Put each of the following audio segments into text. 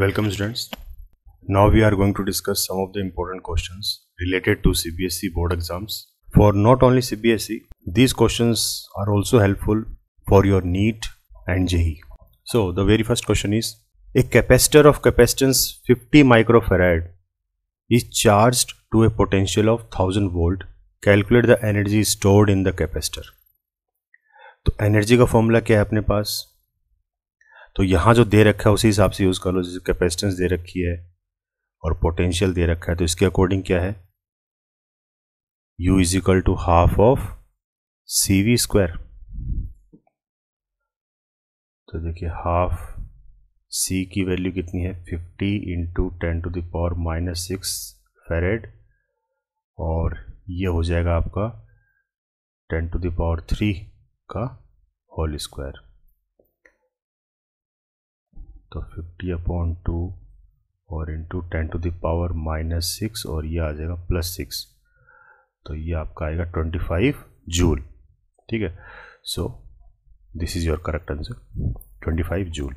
Welcome students. Now we are going to discuss some of the important questions related to CBSC board exams. For not only CBSC, these questions are also helpful for your NEET and JEE. So the very first question is a capacitor of capacitance 50 microfarad is charged to a potential of 1000 volt. Calculate the energy stored in the capacitor. तो energy का formula क्या है अपने पास तो यहाँ जो दे रखा है उसी हिसाब से यूज़ कर लो जैसे कैपेसिटेंस दे रखी है और पोटेंशियल दे रखा है तो इसके अकॉर्डिंग क्या है U is equal to half of C V square तो देखिए हाफ सी की वैल्यू कितनी है fifty into ten to the power minus six farad और ये हो जाएगा आपका टेन टू दावर थ्री का होल स्क्वायर तो फिफ्टी अपॉन टू और into ten to the power minus six और ये आ जाएगा प्लस सिक्स तो ये आपका आएगा ट्वेंटी फाइव जूल ठीक है so this is your correct answer twenty five joule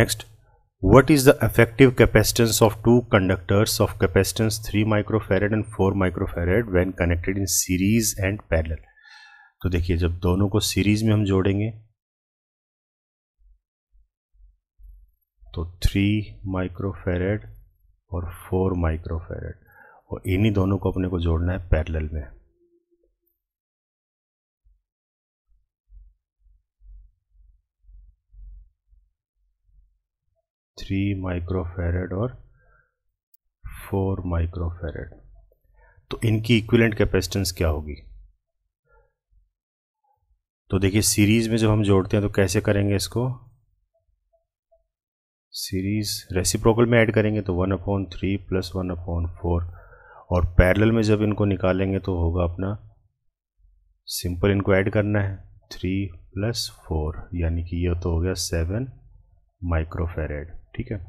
next what is the effective capacitance of two conductors of capacitance 3 microfarad and 4 microfarad when connected in series and parallel तो देखिए जब दोनों को series में हम जोड़ेंगे तो थ्री माइक्रोफेरेड और फोर माइक्रोफेरेड और इन्हीं दोनों को अपने को जोड़ना है पैरेलल में थ्री माइक्रोफेरेड और फोर माइक्रोफेरेड तो इनकी इक्विलेंट कैपेसिटेंस क्या होगी तो देखिए सीरीज में जब हम जोड़ते हैं तो कैसे करेंगे इसको सीरीज़ रेसिप्रोकल में ऐड करेंगे तो one upon three plus one upon four और पैरेलल में जब इनको निकालेंगे तो होगा अपना सिंपल इनको ऐड करना है थ्री प्लस फोर यानी कि यह तो हो गया सेवन माइक्रोफेरेड ठीक है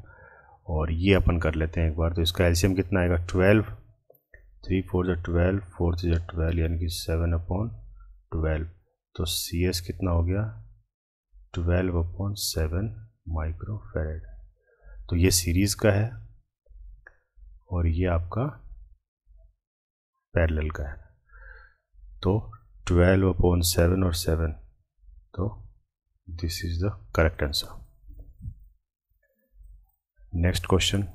और ये अपन कर लेते हैं एक बार तो इसका एल्शियम कितना आएगा ट्वेल्व थ्री फोर जो ट्वेल्व फोर थ्री जो ट्वेल्व यानी कि सेवन अपॉन ट्वेल्व तो सी एस कितना हो गया ट्वेल्व अपॉन सेवन माइक्रोफेरेड तो ये सीरीज़ का है और ये आपका पैरेलल का है तो ट्वेल्व अपॉन सेवन और सेवन तो this is the correct answer next question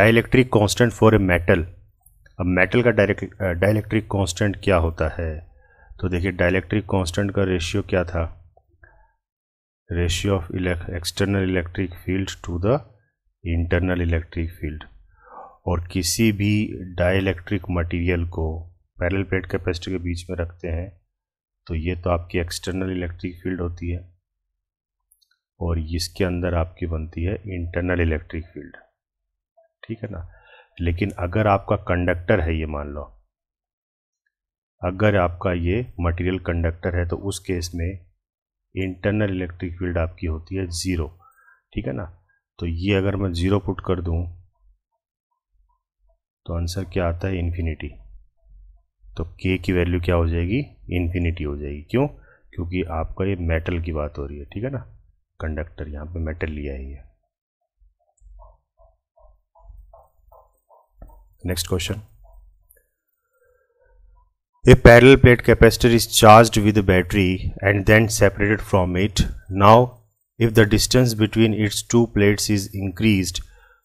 dielectric constant for a metal अब मेटल का डायरेक्ट डायलैक्ट्रिक कांस्टेंट क्या होता है तो देखिए डायलेक्ट्रिक कांस्टेंट का रेशियो क्या था ratio of external electric field to the internal electric field और किसी भी डाइलेक्ट्रिक मटेरियल को पैरेलल प्लेट कैपेसिटर के बीच में रखते हैं तो ये तो आपकी एक्सटर्नल इलेक्ट्रिक फील्ड होती है और इसके अंदर आपकी बनती है इंटरनल इलेक्ट्रिक फील्ड ठीक है ना लेकिन अगर आपका कंडक्टर है ये मान लो अगर आपका ये मटेरियल कंडक्टर है तो उस केस में इंटरनल इलेक्ट्रिक फील्ड आपकी होती है ज़ीरो ठीक है ना तो ये अगर मैं ज़ीरो पुट कर दूँ तो आंसर क्या आता है इन्फिनिटी तो के की वैल्यू क्या हो जाएगी इन्फिनिटी हो जाएगी क्यों क्योंकि आपका ये मेटल की बात हो रही है ठीक है ना कंडक्टर यहाँ पे मेटल लिया ही है next question A parallel plate capacitor is charged with a battery and then separated from it. Now, if the distance between its two plates is increased,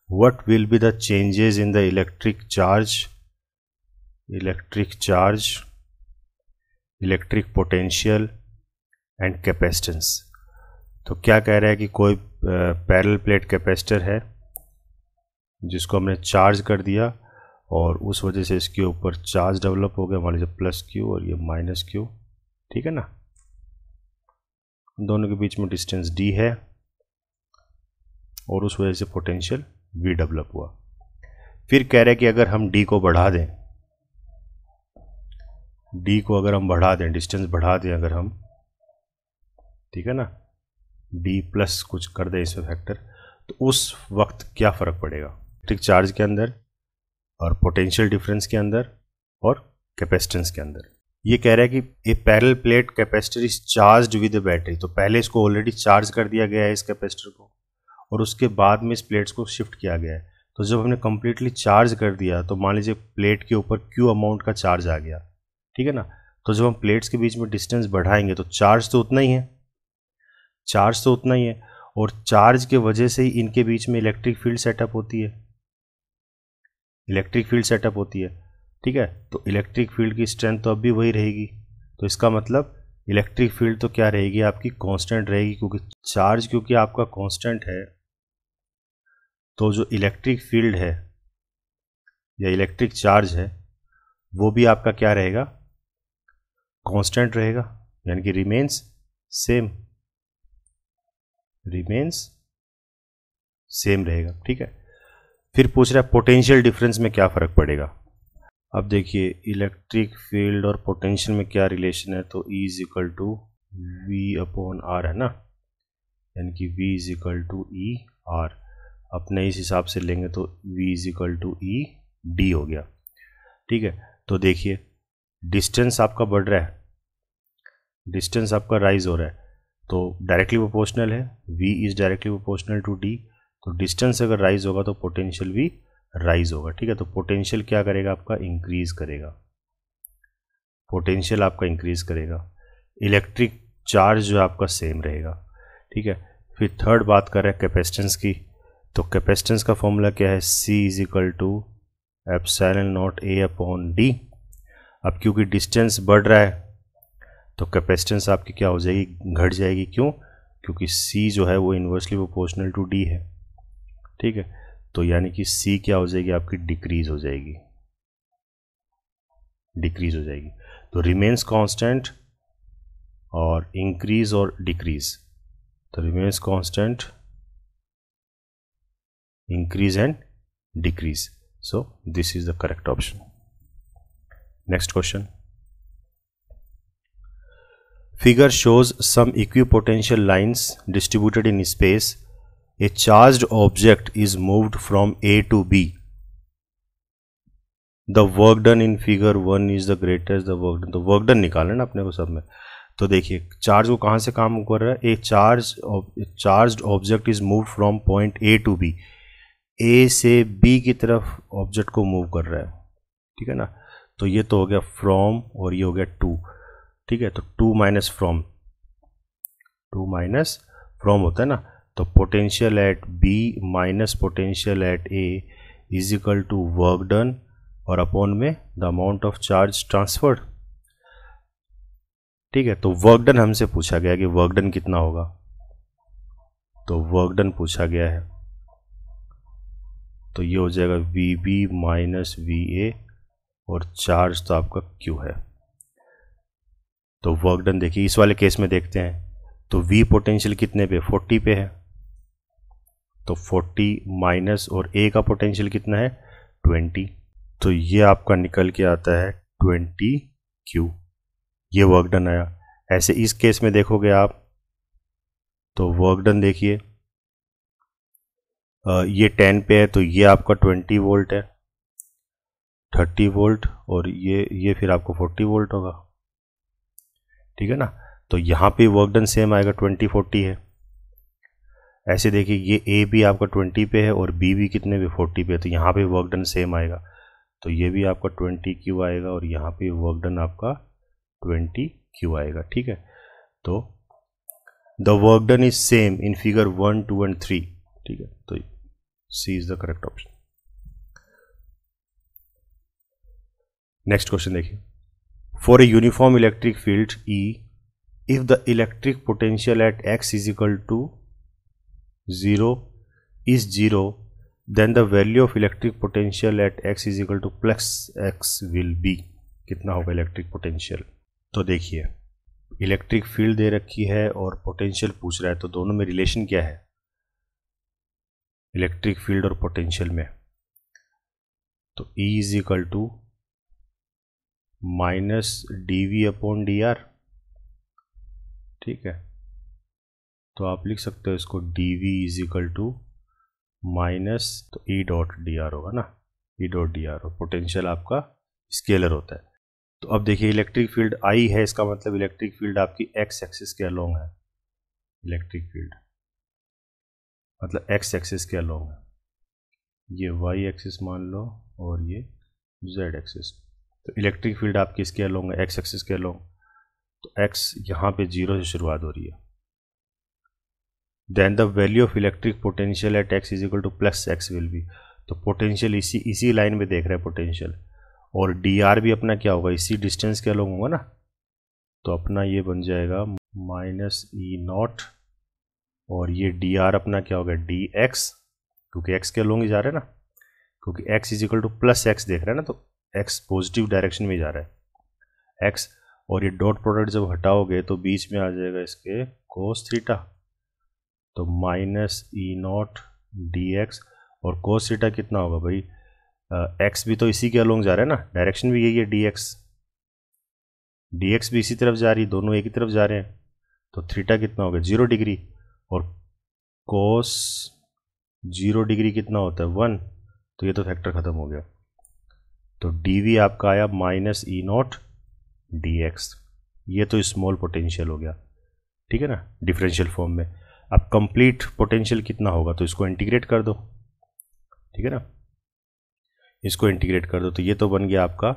what will be the changes in the electric charge, electric charge, electric potential and capacitance? तो क्या कह रहा है कि कोई parallel plate capacitor है जिसको हमने चार्ज कर दिया और उस वजह से इसके ऊपर चार्ज डेवलप हो गया मान लीजिए प्लस क्यू और ये माइनस क्यू ठीक है ना दोनों के बीच में डिस्टेंस डी है और उस वजह से पोटेंशियल वी डेवलप हुआ फिर कह रहे कि अगर हम डी को बढ़ा दें डी को अगर हम बढ़ा दें डिस्टेंस बढ़ा दें अगर हम ठीक है ना डी प्लस कुछ कर दें इसमें फैक्टर तो उस वक्त क्या फ़र्क पड़ेगा इलेक्ट्रिक चार्ज के अंदर और पोटेंशियल डिफरेंस के अंदर और कैपेसिटेंस के अंदर ये कह रहा है कि a parallel plate capacitor is charge with a battery तो पहले इसको ऑलरेडी चार्ज कर दिया गया है इस कैपेसिटर को और उसके बाद में इस प्लेट्स को शिफ्ट किया गया है तो जब हमने कम्प्लीटली चार्ज कर दिया तो मान लीजिए प्लेट के ऊपर क्यू अमाउंट का चार्ज आ गया ठीक है ना तो जब हम प्लेट्स के बीच में डिस्टेंस बढ़ाएंगे तो चार्ज तो उतना ही है चार्ज तो उतना ही है और चार्ज के वजह से ही इनके बीच में इलेक्ट्रिक फील्ड सेटअप होती है इलेक्ट्रिक फील्ड सेटअप होती है ठीक है तो इलेक्ट्रिक फील्ड की स्ट्रेंथ तो अब भी वही रहेगी तो इसका मतलब इलेक्ट्रिक फील्ड तो क्या रहेगी आपकी कांस्टेंट रहेगी क्योंकि चार्ज क्योंकि आपका कांस्टेंट है तो जो इलेक्ट्रिक फील्ड है या इलेक्ट्रिक चार्ज है वो भी आपका क्या रहेगा कांस्टेंट रहेगा यानी कि रिमेन्स सेम रिमेन्स सेम रहेगा ठीक है फिर पूछ रहा है पोटेंशियल डिफरेंस में क्या फ़र्क पड़ेगा अब देखिए इलेक्ट्रिक फील्ड और पोटेंशियल में क्या रिलेशन है तो E is equal to V upon R है ना यानी कि V is equal to E R अपने इस हिसाब से लेंगे तो V is equal to E D हो गया ठीक है तो देखिए डिस्टेंस आपका बढ़ रहा है डिस्टेंस आपका राइज हो रहा है तो डायरेक्टली प्रोपोर्शनल है V is directly proportional to D तो डिस्टेंस अगर राइज होगा तो पोटेंशियल भी राइज होगा ठीक है तो पोटेंशियल क्या करेगा आपका इंक्रीज करेगा पोटेंशियल आपका इंक्रीज करेगा इलेक्ट्रिक चार्ज जो आपका सेम रहेगा ठीक है फिर थर्ड बात कर रहे हैं कैपेसिटेंस की तो कैपेसिटेंस का फॉर्मूला क्या है C is equal to epsilon naught A upon D अब क्योंकि डिस्टेंस बढ़ रहा है तो कैपेसिटेंस आपकी क्या हो जाएगी घट जाएगी क्यों क्योंकि सी जो है वो इन्वर्सली प्रोपोर्शनल टू डी है ठीक है तो यानी कि सी क्या हो जाएगी आपकी डिक्रीज हो जाएगी डिक्रीज हो जाएगी तो रिमेन्स कांस्टेंट और इंक्रीज और डिक्रीज तो remains constant increase and decrease so this is the correct option next question shows some some potential lines distributed in space a charged object is moved from A to B. The work done in figure one is the greatest the work done तो work done निकाले ना अपने को सब में तो देखिए charge को कहाँ से काम कर रहा है a charge charge object is move from point A to B A से बी की तरफ ऑब्जेक्ट को मूव कर रहा है ठीक है ना तो ये तो हो गया फ्रॉम और ये हो गया टू ठीक है तो to minus from to minus from होता है ना तो potential at B minus potential at A is equal to work done और अपॉन में the amount of charge transferred ठीक है तो वर्क डन हमसे पूछा गया कि वर्क डन कितना होगा तो वर्क डन पूछा गया है तो ये हो जाएगा V B minus V A और चार्ज तो आपका क्यू है तो वर्क डन देखिए इस वाले केस में देखते हैं तो वी पोटेंशियल कितने पे 40 पे है तो 40 माइनस और ए का पोटेंशियल कितना है 20 तो ये आपका निकल के आता है 20 क्यू ये वर्क डन आया ऐसे इस केस में देखोगे आप तो वर्क डन देखिए ये 10 पे है तो ये आपका 20 वोल्ट है 30 वोल्ट और ये ये फिर आपको 40 वोल्ट होगा ठीक है ना तो यहाँ पे वर्क डन सेम आएगा 20 40 है ऐसे देखिए ये ए भी आपका ट्वेंटी पे है और बी भी कितने पे फोर्टी पे है तो यहाँ पे वर्क डन सेम आएगा तो ये भी आपका ट्वेंटी क्यू आएगा और यहाँ पे वर्क डन आपका ट्वेंटी क्यू आएगा ठीक है तो the work done is same in figure one two and three ठीक है तो C is the correct option next question देखिए for a uniform electric field E if the electric potential at X is equal to 0 is 0 then the value of electric potential at x is equal to plus x will be कितना होगा electric potential तो देखिए electric field दे रखी है और potential पूछ रहा है तो दोनों में रिलेशन क्या है इलेक्ट्रिक फील्ड और पोटेंशियल में तो E is equal to minus D V upon D R ठीक है तो आप लिख सकते हो इसको D V is equal to minus तो ई डॉट डी आर होगा ना E dot D R potential आपका स्केलर होता है तो अब देखिए इलेक्ट्रिक फील्ड आई है इसका मतलब इलेक्ट्रिक फील्ड आपकी एक्स एक्सिस के अलोंग है इलेक्ट्रिक फील्ड मतलब एक्स एक्सिस के अलोंग है ये वाई एक्सिस मान लो और ये जेड एक्सिस तो इलेक्ट्रिक फील्ड आपकी इसके अलोंग है एक्स एक्सिस के अलोंग तो एक्स यहाँ पे जीरो से शुरुआत हो रही है then the value of electric potential at X is equal to plus X will be तो पोटेंशियल इसी इसी लाइन में देख रहे हैं पोटेंशियल और डी आर भी अपना क्या होगा इसी डिस्टेंस के अलोंग होगा ना तो अपना ये बन जाएगा माइनस ई नॉट और ये डी आर अपना क्या होगा डी एक्स क्योंकि एक्स के अलोंग ही जा रहे हैं ना क्योंकि X is equal to plus X देख रहे हैं ना तो एक्स पॉजिटिव डायरेक्शन में जा रहा है एक्स तो और ये डॉट प्रोडक्ट जब हटाओगे तो बीच में आ जाएगा इसके कोस थीटा तो minus E e naught D X और कोस थीटा कितना होगा भाई एक्स भी तो इसी के अलोंग जा रहा है ना डायरेक्शन भी यही है डी एक्स डी एक्स भी इसी तरफ जा रही है दोनों एक ही तरफ जा रहे हैं तो थीटा कितना हो गया जीरो डिग्री और कोस जीरो डिग्री कितना होता है वन तो ये तो फैक्टर ख़त्म हो गया तो डी वी आपका आया minus E e naught D X ये तो स्मॉल पोटेंशियल हो गया ठीक है ना डिफरेंशियल फॉर्म में अब कंप्लीट पोटेंशियल कितना होगा तो इसको इंटीग्रेट कर दो ठीक है ना इसको इंटीग्रेट कर दो तो ये तो बन गया आपका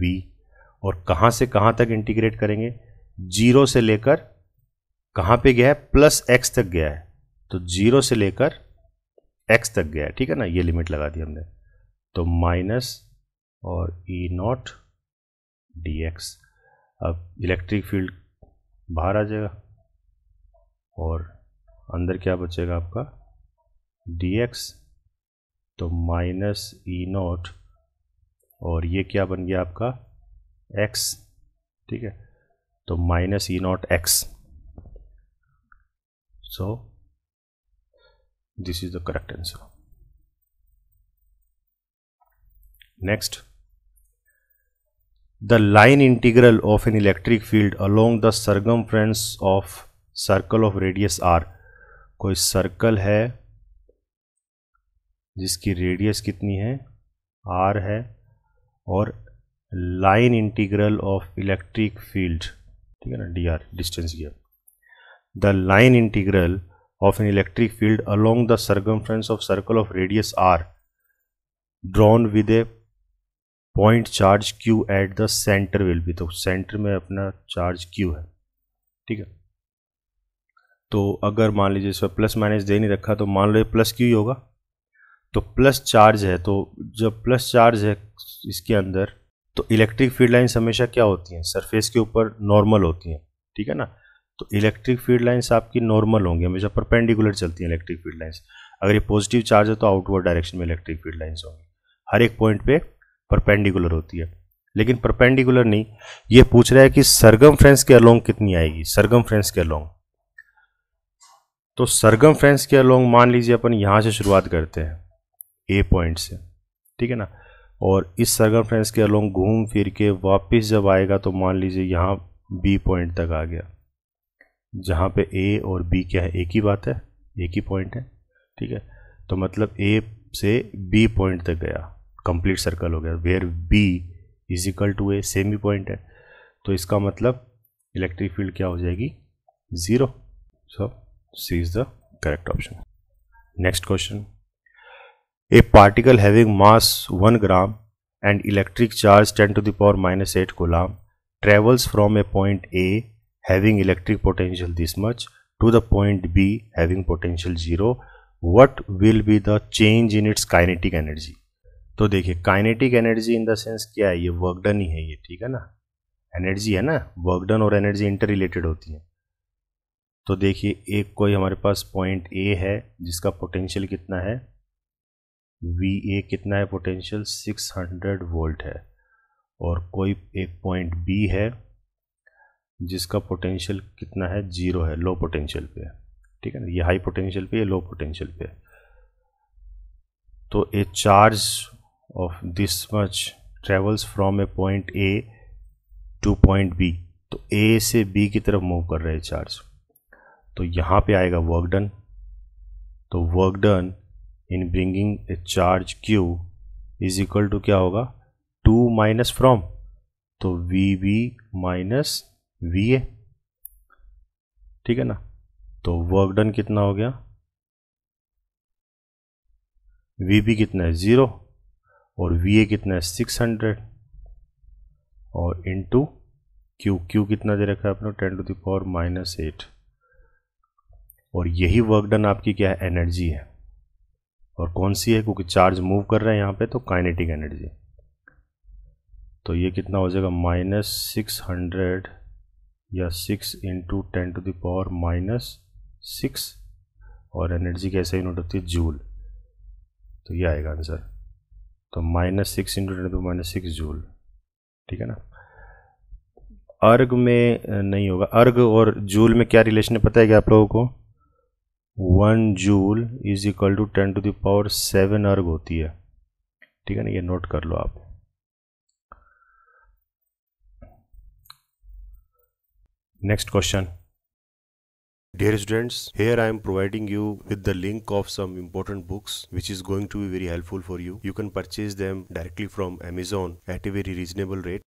वी और कहाँ से कहाँ तक इंटीग्रेट करेंगे जीरो से लेकर कहाँ पे गया है प्लस एक्स तक गया है तो जीरो से लेकर एक्स तक गया है ठीक है ना ये लिमिट लगा दी हमने तो माइनस और ई नॉट डी एक्स अब इलेक्ट्रिक फील्ड बाहर आ जाएगा और अंदर क्या बचेगा आपका dx तो माइनस ई नॉट और ये क्या बन गया आपका x ठीक है तो minus E naught X so this is the correct answer next the line integral of an electric field along the circumference of circle of radius R कोई सर्कल है जिसकी रेडियस कितनी है आर है और line integral of electric field ठीक है ना D R distance here the line integral of an electric field along the circumference of circle of radius R drawn with A point charge Q at the centre will be तो centre में अपना charge Q है ठीक है तो अगर मान लीजिए इस पर प्लस माइनस दे नहीं रखा तो मान लो ये प्लस क्यों ही होगा तो प्लस चार्ज है तो जब प्लस चार्ज है इसके अंदर तो इलेक्ट्रिक फील्ड लाइन्स हमेशा क्या होती हैं सरफेस के ऊपर नॉर्मल होती हैं ठीक है ना तो इलेक्ट्रिक फील्ड लाइन्स आपकी नॉर्मल होंगी हमेशा परपेंडिकुलर चलती हैं इलेक्ट्रिक फील्ड लाइन्स अगर ये पॉजिटिव चार्ज है तो आउटवर्ड डायरेक्शन में इलेक्ट्रिक फील्ड लाइन्स होंगी हर एक पॉइंट पे परपेंडिकुलर होती है लेकिन परपेंडिकुलर नहीं ये पूछ रहा है कि सरगम फ्रेंस के अलोंग कितनी आएगी सरगम फ्रेंस के अलोंग तो सरगम फ्रेंस के अलोंग मान लीजिए अपन यहाँ से शुरुआत करते हैं ए पॉइंट से ठीक है ना और इस सरगम फ्रेंस के अलोंग घूम फिर के वापस जब आएगा तो मान लीजिए यहाँ बी पॉइंट तक आ गया जहाँ पे ए और बी क्या है एक ही बात है एक ही पॉइंट है ठीक है तो मतलब ए से बी पॉइंट तक गया कंप्लीट सर्कल हो गया where B is equal to A same ही पॉइंट है तो इसका मतलब इलेक्ट्रिक फील्ड क्या हो जाएगी ज़ीरो सब C is the correct option. Next question. A particle having mass 1 gram and electric charge 10 to the power minus 8 coulomb travels from a point A having electric potential this much to the point B having potential 0. What will be the change in its kinetic energy? तो देखिए kinetic energy in the sense क्या है ये work done ही है ये ठीक है ना एनर्जी है ना वर्क डन और एनर्जी इंटर रिलेटेड होती है तो देखिए एक कोई हमारे पास पॉइंट ए है जिसका पोटेंशियल कितना है वी ए कितना है पोटेंशियल 600 वोल्ट है और कोई एक पॉइंट बी है जिसका पोटेंशियल कितना है जीरो है लो पोटेंशियल पे ठीक है ना ये हाई पोटेंशियल पे या लो पोटेंशियल पे तो a charge of this much travels from a point A to point B तो ए से बी की तरफ मूव कर रहे हैं चार्ज तो यहाँ पे आएगा वर्क डन तो work done in bringing a charge Q is equal to क्या होगा टू माइनस फ्रॉम तो V B minus V A ठीक है ना तो वर्क डन कितना हो गया वी बी कितना है ज़ीरो और वी ए कितना है सिक्स हंड्रेड और इनटू क्यू क्यू कितना दे रखा है आपने ten to the power minus eight और यही वर्क डन आपकी क्या है एनर्जी है और कौन सी है क्योंकि चार्ज मूव कर रहे हैं यहाँ पे तो काइनेटिक एनर्जी तो ये कितना हो जाएगा माइनस सिक्स हंड्रेड या six into ten to the power minus six और एनर्जी कैसे यूनिट होती है जूल तो ये आएगा आंसर तो minus six into ten to minus six joule ठीक है ना अर्ग में नहीं होगा अर्ग और जूल में क्या रिलेशन है पता है क्या आप लोगों को one joule is equal to ten to the power seven erg होती है ठीक है ना ये नोट कर लो आप next question dear students here I am providing you with the link of some important books which is going to be very helpful for you you can purchase them directly from Amazon at a very reasonable rate